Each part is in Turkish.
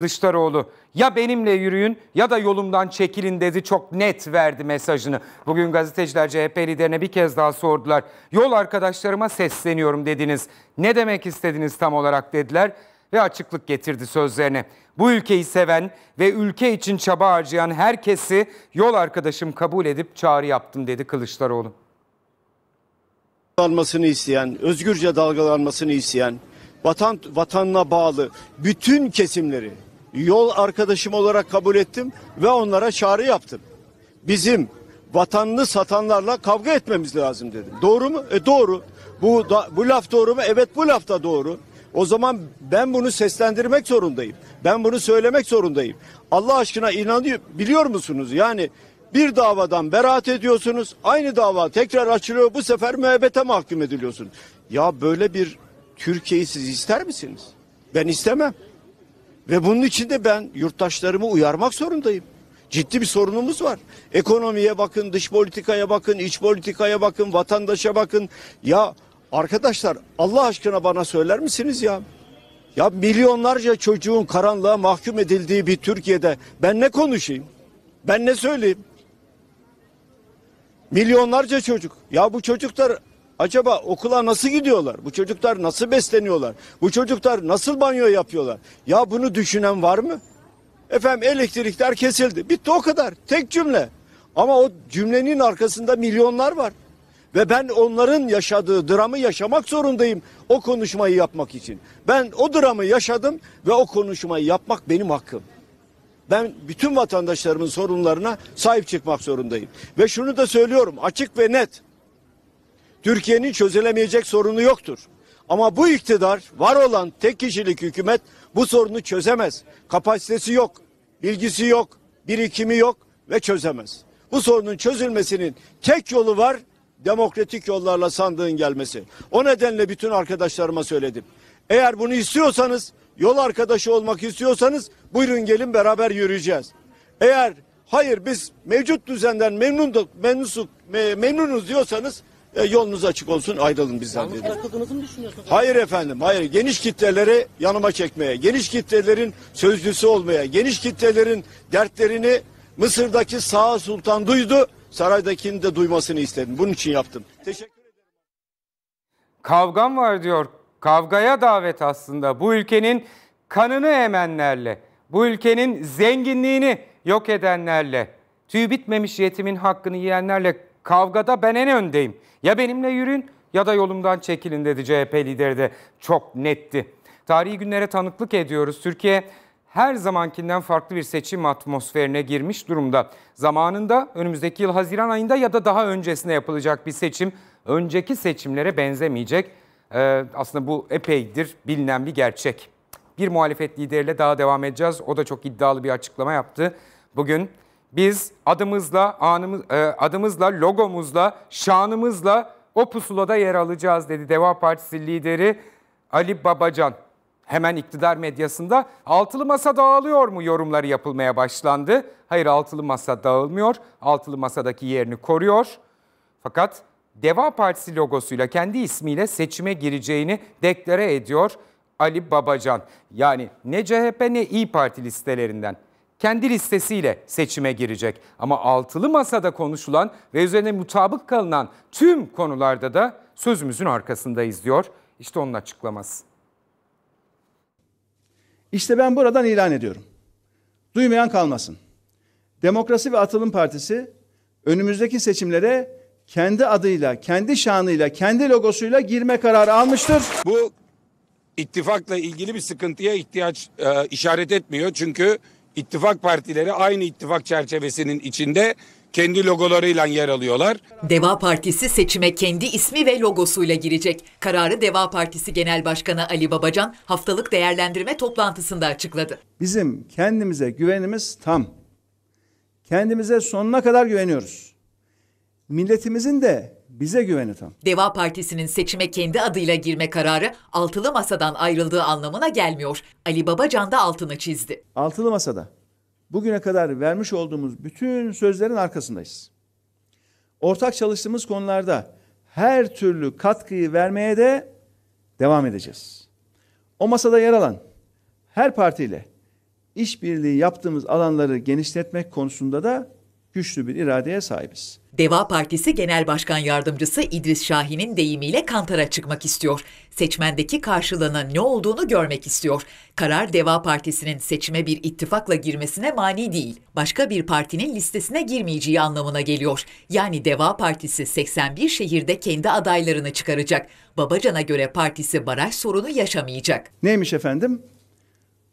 Kılıçdaroğlu ya benimle yürüyün ya da yolumdan çekilin dedi çok net verdi mesajını. Bugün gazeteciler CHP liderine bir kez daha sordular. Yol arkadaşlarıma sesleniyorum dediniz. Ne demek istediniz tam olarak dediler ve açıklık getirdi sözlerine. Bu ülkeyi seven ve ülke için çaba harcayan herkesi yol arkadaşım kabul edip çağrı yaptım dedi Kılıçdaroğlu. Dalgalanmasını isteyen, özgürce dalgalanmasını isteyen, vatan, vatanına bağlı bütün kesimleri yol arkadaşım olarak kabul ettim ve onlara çağrı yaptım. Bizim vatanını satanlarla kavga etmemiz lazım dedim. Doğru mu? E doğru. Bu da, bu laf doğru mu? Evet bu laf da doğru. O zaman ben bunu seslendirmek zorundayım. Ben bunu söylemek zorundayım. Allah aşkına inanıyor biliyor musunuz? Yani bir davadan beraat ediyorsunuz. Aynı dava tekrar açılıyor. Bu sefer müebbete mahkum ediliyorsun. Ya böyle bir Türkiye'yi siz ister misiniz? Ben istemem. Ve bunun için de ben yurttaşlarımı uyarmak zorundayım. Ciddi bir sorunumuz var. Ekonomiye bakın, dış politikaya bakın, iç politikaya bakın, vatandaşa bakın. Ya arkadaşlar Allah aşkına bana söyler misiniz ya? Ya milyonlarca çocuğun karanlığa mahkum edildiği bir Türkiye'de ben ne konuşayım? Ben ne söyleyeyim? Milyonlarca çocuk. Ya bu çocuklar Acaba okula nasıl gidiyorlar? Bu çocuklar nasıl besleniyorlar? Bu çocuklar nasıl banyo yapıyorlar? Ya bunu düşünen var mı? Efendim elektrikler kesildi. Bitti o kadar. Tek cümle. Ama o cümlenin arkasında milyonlar var. Ve ben onların yaşadığı dramı yaşamak zorundayım o konuşmayı yapmak için. Ben o dramı yaşadım ve o konuşmayı yapmak benim hakkım. Ben bütün vatandaşlarımın sorunlarına sahip çıkmak zorundayım. Ve şunu da söylüyorum açık ve net. Türkiye'nin çözülemeyecek sorunu yoktur. Ama bu iktidar, var olan tek kişilik hükümet bu sorunu çözemez. Kapasitesi yok, bilgisi yok, birikimi yok ve çözemez. Bu sorunun çözülmesinin tek yolu var, demokratik yollarla sandığın gelmesi. O nedenle bütün arkadaşlarıma söyledim. Eğer bunu istiyorsanız, yol arkadaşı olmak istiyorsanız buyurun gelin beraber yürüyeceğiz. Eğer hayır biz mevcut düzenden memnunduk, memnusuk, memnunuz diyorsanız e, yolunuz açık olsun ayrılın bizden dedi. Hayır efendim hayır. Geniş kitleleri yanıma çekmeye, geniş kitlelerin sözlüsü olmaya, geniş kitlelerin dertlerini Mısır'daki Sağ Sultan duydu. Saraydakinin de duymasını istedim. Bunun için yaptım. Teşekkür ederim. Kavgam var diyor. Kavgaya davet aslında. Bu ülkenin kanını emenlerle, bu ülkenin zenginliğini yok edenlerle, tüy bitmemiş yetimin hakkını yiyenlerle Kavgada ben en öndeyim. Ya benimle yürüyün ya da yolumdan çekilin dedi CHP lideri de. Çok netti. Tarihi günlere tanıklık ediyoruz. Türkiye her zamankinden farklı bir seçim atmosferine girmiş durumda. Zamanında önümüzdeki yıl Haziran ayında ya da daha öncesine yapılacak bir seçim önceki seçimlere benzemeyecek. Ee, aslında bu epeydir bilinen bir gerçek. Bir muhalefet lideriyle daha devam edeceğiz. O da çok iddialı bir açıklama yaptı. Bugün biz adımızla, anımız, e, adımızla, logomuzla, şanımızla o pusulada yer alacağız dedi Deva Partisi lideri Ali Babacan. Hemen iktidar medyasında altılı masa dağılıyor mu yorumları yapılmaya başlandı. Hayır altılı masa dağılmıyor. Altılı masadaki yerini koruyor. Fakat Deva Partisi logosuyla kendi ismiyle seçime gireceğini deklare ediyor Ali Babacan. Yani ne CHP ne İyi Parti listelerinden kendi listesiyle seçime girecek. Ama altılı masada konuşulan ve üzerine mutabık kalınan tüm konularda da sözümüzün arkasındayız diyor. İşte onun açıklaması. İşte ben buradan ilan ediyorum. Duymayan kalmasın. Demokrasi ve Atılım Partisi önümüzdeki seçimlere kendi adıyla, kendi şanıyla, kendi logosuyla girme kararı almıştır. Bu ittifakla ilgili bir sıkıntıya ihtiyaç e, işaret etmiyor. Çünkü İttifak partileri aynı ittifak çerçevesinin içinde kendi logolarıyla yer alıyorlar. Deva Partisi seçime kendi ismi ve logosuyla girecek. Kararı Deva Partisi Genel Başkanı Ali Babacan haftalık değerlendirme toplantısında açıkladı. Bizim kendimize güvenimiz tam. Kendimize sonuna kadar güveniyoruz. Milletimizin de bize güveni tam. Deva Partisi'nin seçime kendi adıyla girme kararı altılı masadan ayrıldığı anlamına gelmiyor. Ali Babacan da altını çizdi. Altılı masada bugüne kadar vermiş olduğumuz bütün sözlerin arkasındayız. Ortak çalıştığımız konularda her türlü katkıyı vermeye de devam edeceğiz. O masada yer alan her partiyle işbirliği yaptığımız alanları genişletmek konusunda da güçlü bir iradeye sahibiz. Deva Partisi Genel Başkan Yardımcısı İdris Şahin'in deyimiyle kantara çıkmak istiyor. Seçmendeki karşılığının ne olduğunu görmek istiyor. Karar Deva Partisi'nin seçime bir ittifakla girmesine mani değil. Başka bir partinin listesine girmeyeceği anlamına geliyor. Yani Deva Partisi 81 şehirde kendi adaylarını çıkaracak. Babacan'a göre partisi baraj sorunu yaşamayacak. Neymiş efendim?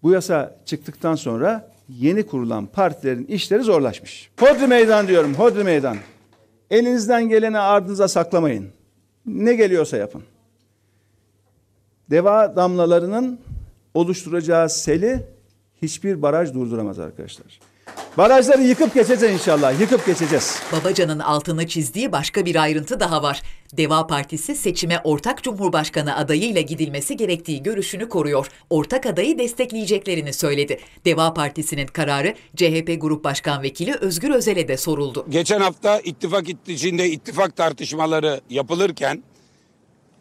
Bu yasa çıktıktan sonra yeni kurulan partilerin işleri zorlaşmış. Hodri meydan diyorum, hodri meydan. Elinizden geleni ardınıza saklamayın. Ne geliyorsa yapın. Deva damlalarının oluşturacağı seli hiçbir baraj durduramaz arkadaşlar. Barajları yıkıp geçeceğiz inşallah. Yıkıp geçeceğiz. Babacan'ın altını çizdiği başka bir ayrıntı daha var. Deva Partisi seçime ortak cumhurbaşkanı adayıyla gidilmesi gerektiği görüşünü koruyor. Ortak adayı destekleyeceklerini söyledi. Deva Partisi'nin kararı CHP Grup Başkan Vekili Özgür Özel'e de soruldu. Geçen hafta ittifak içinde ittifak tartışmaları yapılırken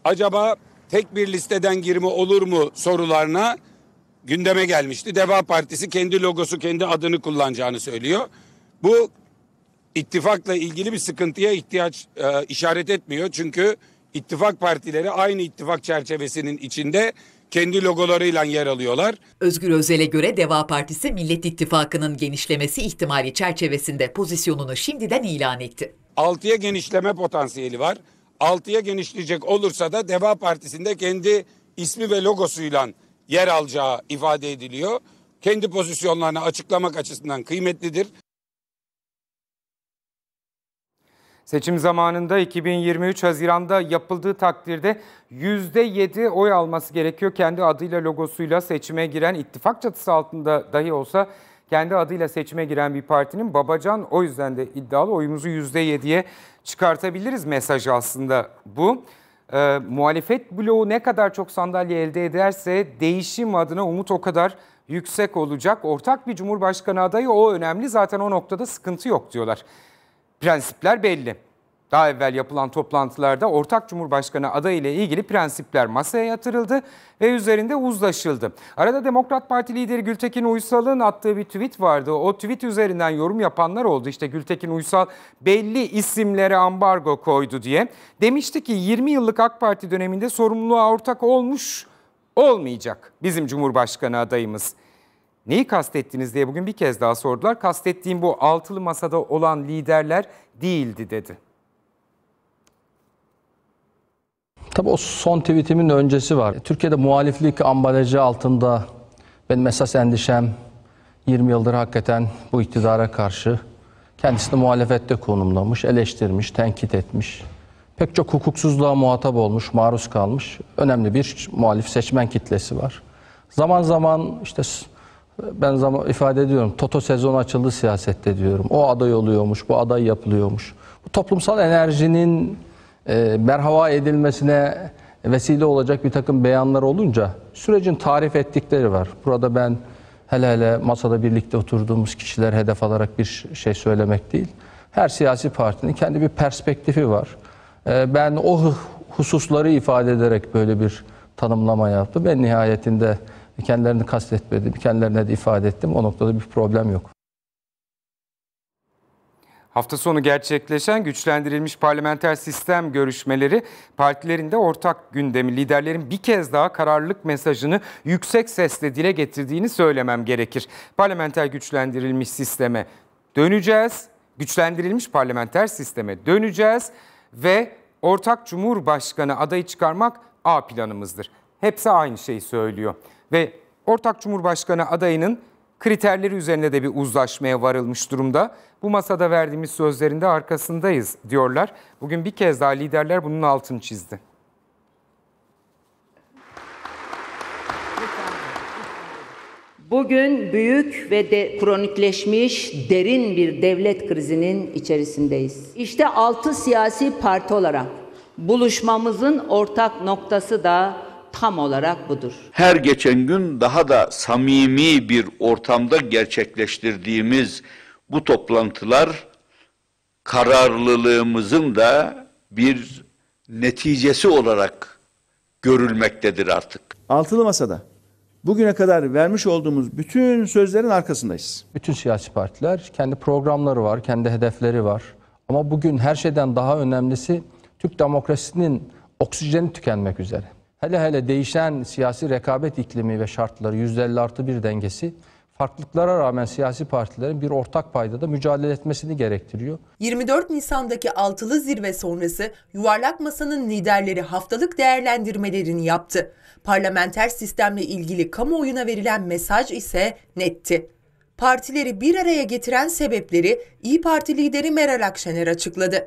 acaba tek bir listeden girme olur mu sorularına gündeme gelmişti. Deva Partisi kendi logosu, kendi adını kullanacağını söylüyor. Bu ittifakla ilgili bir sıkıntıya ihtiyaç e, işaret etmiyor. Çünkü ittifak partileri aynı ittifak çerçevesinin içinde kendi logolarıyla yer alıyorlar. Özgür Özel'e göre Deva Partisi Millet İttifakı'nın genişlemesi ihtimali çerçevesinde pozisyonunu şimdiden ilan etti. Altıya genişleme potansiyeli var. Altıya genişleyecek olursa da Deva Partisi'nde kendi ismi ve logosuyla yer alacağı ifade ediliyor. Kendi pozisyonlarını açıklamak açısından kıymetlidir. Seçim zamanında 2023 Haziran'da yapıldığı takdirde %7 oy alması gerekiyor. Kendi adıyla logosuyla seçime giren ittifak çatısı altında dahi olsa kendi adıyla seçime giren bir partinin Babacan o yüzden de iddialı oyumuzu %7'ye çıkartabiliriz mesajı aslında bu. E, muhalefet bloğu ne kadar çok sandalye elde ederse değişim adına umut o kadar yüksek olacak. Ortak bir cumhurbaşkanı adayı o önemli zaten o noktada sıkıntı yok diyorlar. Prensipler belli. Daha evvel yapılan toplantılarda ortak Cumhurbaşkanı adayı ile ilgili prensipler masaya yatırıldı ve üzerinde uzlaşıldı. Arada Demokrat Parti lideri Gültekin Uysal'ın attığı bir tweet vardı. O tweet üzerinden yorum yapanlar oldu. İşte Gültekin Uysal belli isimlere ambargo koydu diye. Demişti ki 20 yıllık AK Parti döneminde sorumluluğa ortak olmuş olmayacak bizim Cumhurbaşkanı adayımız. Neyi kastettiniz diye bugün bir kez daha sordular. Kastettiğim bu altılı masada olan liderler değildi dedi. Tabi o son tweetimin öncesi var. Türkiye'de muhaliflik ambalajı altında benim esas endişem 20 yıldır hakikaten bu iktidara karşı kendisini muhalefette konumlamış, eleştirmiş, tenkit etmiş. Pek çok hukuksuzluğa muhatap olmuş, maruz kalmış. Önemli bir muhalif seçmen kitlesi var. Zaman zaman işte ben zaman ifade ediyorum Toto sezonu açıldı siyasette diyorum. O aday oluyormuş, bu aday yapılıyormuş. Bu toplumsal enerjinin e, ee, merhava edilmesine vesile olacak bir takım beyanlar olunca sürecin tarif ettikleri var. Burada ben hele hele masada birlikte oturduğumuz kişiler hedef alarak bir şey söylemek değil. Her siyasi partinin kendi bir perspektifi var. Ee, ben o hususları ifade ederek böyle bir tanımlama yaptım. Ben nihayetinde kendilerini kastetmedim, kendilerine de ifade ettim. O noktada bir problem yok. Hafta sonu gerçekleşen güçlendirilmiş parlamenter sistem görüşmeleri partilerinde ortak gündemi liderlerin bir kez daha kararlılık mesajını yüksek sesle dile getirdiğini söylemem gerekir. Parlamenter güçlendirilmiş sisteme döneceğiz. Güçlendirilmiş parlamenter sisteme döneceğiz ve ortak cumhurbaşkanı adayı çıkarmak A planımızdır. Hepsi aynı şeyi söylüyor ve ortak cumhurbaşkanı adayının kriterleri üzerine de bir uzlaşmaya varılmış durumda. Bu masada verdiğimiz sözlerinde arkasındayız diyorlar. Bugün bir kez daha liderler bunun altını çizdi. Bugün büyük ve de kronikleşmiş derin bir devlet krizinin içerisindeyiz. İşte altı siyasi parti olarak buluşmamızın ortak noktası da tam olarak budur. Her geçen gün daha da samimi bir ortamda gerçekleştirdiğimiz bu toplantılar kararlılığımızın da bir neticesi olarak görülmektedir artık. Altılı Masa'da bugüne kadar vermiş olduğumuz bütün sözlerin arkasındayız. Bütün siyasi partiler kendi programları var, kendi hedefleri var. Ama bugün her şeyden daha önemlisi Türk demokrasisinin oksijeni tükenmek üzere. Hele hele değişen siyasi rekabet iklimi ve şartları %50 artı bir dengesi farklılıklara rağmen siyasi partilerin bir ortak payda da mücadele etmesini gerektiriyor. 24 Nisan'daki altılı zirve sonrası yuvarlak masanın liderleri haftalık değerlendirmelerini yaptı. Parlamenter sistemle ilgili kamuoyuna verilen mesaj ise netti. Partileri bir araya getiren sebepleri İyi Parti lideri Meral Akşener açıkladı.